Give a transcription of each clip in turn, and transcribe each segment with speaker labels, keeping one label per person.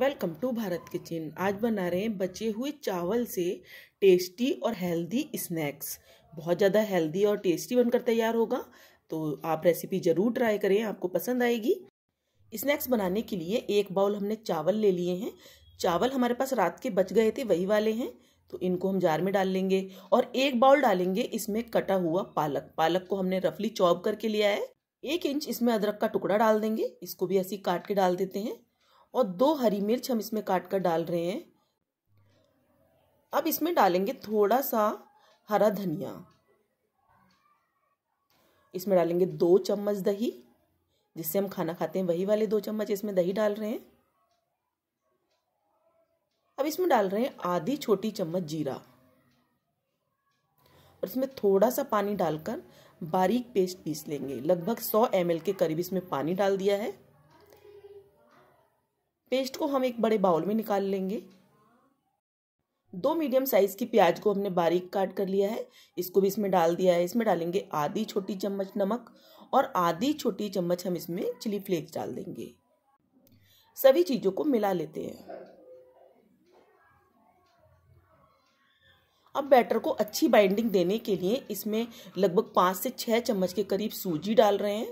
Speaker 1: welcome to Bharat kitchen आज बना रहे हैं बचे हुए चावल से टेस्टी और हेल्दी स्नैक्स बहुत ज़्यादा हेल्दी और टेस्टी बनकर तैयार होगा तो आप रेसिपी ज़रूर ट्राई करें आपको पसंद आएगी स्नैक्स बनाने के लिए एक बाउल हमने चावल ले लिए हैं चावल हमारे पास रात के बच गए थे वही वाले हैं तो इनको हम जार में डाल लेंगे और एक बाउल डालेंगे इसमें कटा हुआ पालक पालक को हमने रफली चॉप करके लिया है एक इंच इसमें अदरक का टुकड़ा डाल देंगे इसको भी ऐसी काट के डाल देते हैं और दो हरी मिर्च हम इसमें काट कर डाल रहे हैं अब इसमें डालेंगे थोड़ा सा हरा धनिया इसमें डालेंगे दो चम्मच दही जिससे हम खाना खाते हैं वही वाले दो चम्मच इसमें दही डाल रहे हैं अब इसमें डाल रहे हैं आधी छोटी चम्मच जीरा और इसमें थोड़ा सा पानी डालकर बारीक पेस्ट पीस लेंगे लगभग 100 एम के करीब इसमें पानी डाल दिया है पेस्ट को हम एक बड़े बाउल में निकाल लेंगे दो मीडियम साइज की प्याज को हमने बारीक काट कर लिया है इसको भी इसमें डाल दिया है इसमें डालेंगे आधी छोटी चम्मच नमक और आधी छोटी चम्मच हम इसमें चिली फ्लेक्स डाल देंगे सभी चीज़ों को मिला लेते हैं अब बैटर को अच्छी बाइंडिंग देने के लिए इसमें लगभग पाँच से छः चम्मच के करीब सूजी डाल रहे हैं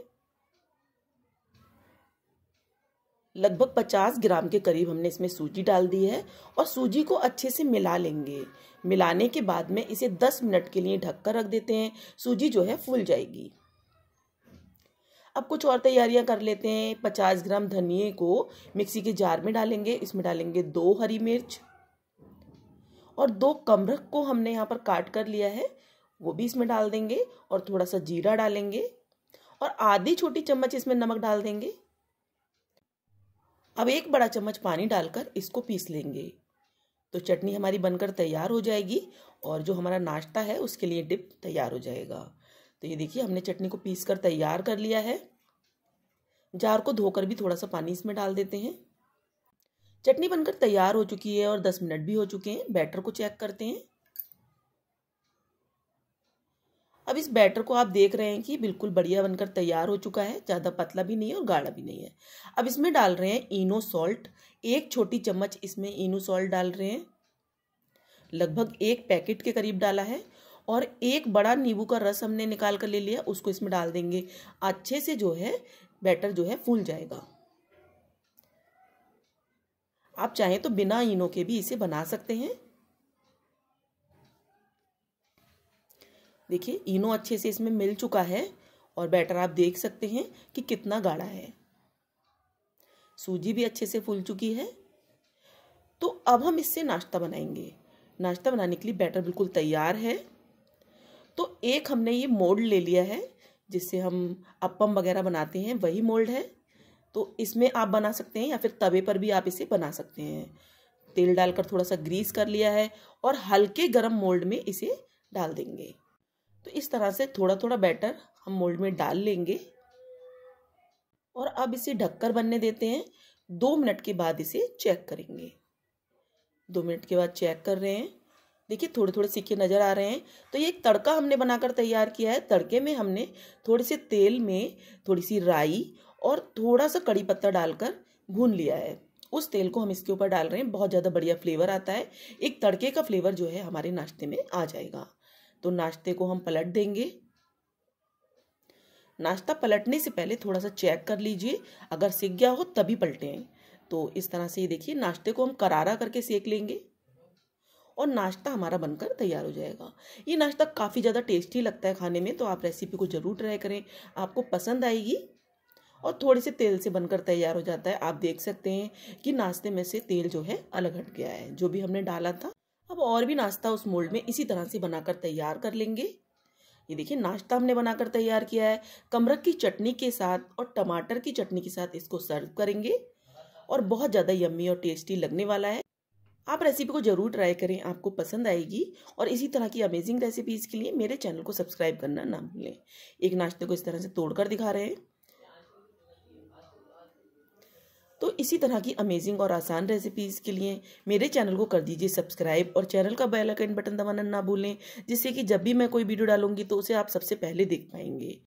Speaker 1: लगभग 50 ग्राम के करीब हमने इसमें सूजी डाल दी है और सूजी को अच्छे से मिला लेंगे मिलाने के बाद में इसे 10 मिनट के लिए ढककर रख देते हैं सूजी जो है फूल जाएगी अब कुछ और तैयारियां कर लेते हैं 50 ग्राम धनिए को मिक्सी के जार में डालेंगे इसमें डालेंगे दो हरी मिर्च और दो कमरख को हमने यहाँ पर काट कर लिया है वो भी इसमें डाल देंगे और थोड़ा सा जीरा डालेंगे और आधी छोटी चम्मच इसमें नमक डाल देंगे अब एक बड़ा चम्मच पानी डालकर इसको पीस लेंगे तो चटनी हमारी बनकर तैयार हो जाएगी और जो हमारा नाश्ता है उसके लिए डिप तैयार हो जाएगा तो ये देखिए हमने चटनी को पीस कर तैयार कर लिया है जार को धोकर भी थोड़ा सा पानी इसमें डाल देते हैं चटनी बनकर तैयार हो चुकी है और 10 मिनट भी हो चुके हैं बैटर को चेक करते हैं अब इस बैटर को आप देख रहे हैं कि बिल्कुल बढ़िया बनकर तैयार हो चुका है ज़्यादा पतला भी नहीं है और गाढ़ा भी नहीं है अब इसमें डाल रहे हैं इनो सॉल्ट एक छोटी चम्मच इसमें इनो सॉल्ट डाल रहे हैं लगभग एक पैकेट के करीब डाला है और एक बड़ा नींबू का रस हमने निकाल कर ले लिया उसको इसमें डाल देंगे अच्छे से जो है बैटर जो है फूल जाएगा आप चाहें तो बिना इनो के भी इसे बना सकते हैं देखिए इनो अच्छे से इसमें मिल चुका है और बैटर आप देख सकते हैं कि कितना गाढ़ा है सूजी भी अच्छे से फूल चुकी है तो अब हम इससे नाश्ता बनाएंगे नाश्ता बनाने के लिए बैटर बिल्कुल तैयार है तो एक हमने ये मोल्ड ले लिया है जिससे हम अपम वगैरह बनाते हैं वही मोल्ड है तो इसमें आप बना सकते हैं या फिर तवे पर भी आप इसे बना सकते हैं तेल डालकर थोड़ा सा ग्रीस कर लिया है और हल्के गर्म मोल्ड में इसे डाल देंगे तो इस तरह से थोड़ा थोड़ा बैटर हम मोल्ड में डाल लेंगे और अब इसे ढककर बनने देते हैं दो मिनट के बाद इसे चेक करेंगे दो मिनट के बाद चेक कर रहे हैं देखिए थोड़े थोड़े सिक्के नज़र आ रहे हैं तो ये एक तड़का हमने बनाकर तैयार किया है तड़के में हमने थोड़े से तेल में थोड़ी सी राई और थोड़ा सा कड़ी पत्ता डालकर भून लिया है उस तेल को हम इसके ऊपर डाल रहे हैं बहुत ज़्यादा बढ़िया फ्लेवर आता है एक तड़के का फ्लेवर जो है हमारे नाश्ते में आ जाएगा तो नाश्ते को हम पलट देंगे नाश्ता पलटने से पहले थोड़ा सा चेक कर लीजिए अगर सीख गया हो तभी पलटें तो इस तरह से ये देखिए नाश्ते को हम करारा करके सेक लेंगे और नाश्ता हमारा बनकर तैयार हो जाएगा ये नाश्ता काफ़ी ज़्यादा टेस्टी लगता है खाने में तो आप रेसिपी को ज़रूर ट्राई करें आपको पसंद आएगी और थोड़े से तेल से बनकर तैयार हो जाता है आप देख सकते हैं कि नाश्ते में से तेल जो है अलग हट गया है जो भी हमने डाला था अब और भी नाश्ता उस मोल्ड में इसी तरह से बनाकर तैयार कर लेंगे ये देखिए नाश्ता हमने बनाकर तैयार किया है कमरक की चटनी के साथ और टमाटर की चटनी के साथ इसको सर्व करेंगे और बहुत ज़्यादा यम्मी और टेस्टी लगने वाला है आप रेसिपी को ज़रूर ट्राई करें आपको पसंद आएगी और इसी तरह की अमेजिंग रेसिपीज़ के लिए मेरे चैनल को सब्सक्राइब करना ना भूलें एक नाश्ते को इस तरह से तोड़कर दिखा रहे हैं तो इसी तरह की अमेजिंग और आसान रेसिपीज़ के लिए मेरे चैनल को कर दीजिए सब्सक्राइब और चैनल का बेल आइकन बटन दबाना ना भूलें जिससे कि जब भी मैं कोई वीडियो डालूंगी तो उसे आप सबसे पहले देख पाएंगे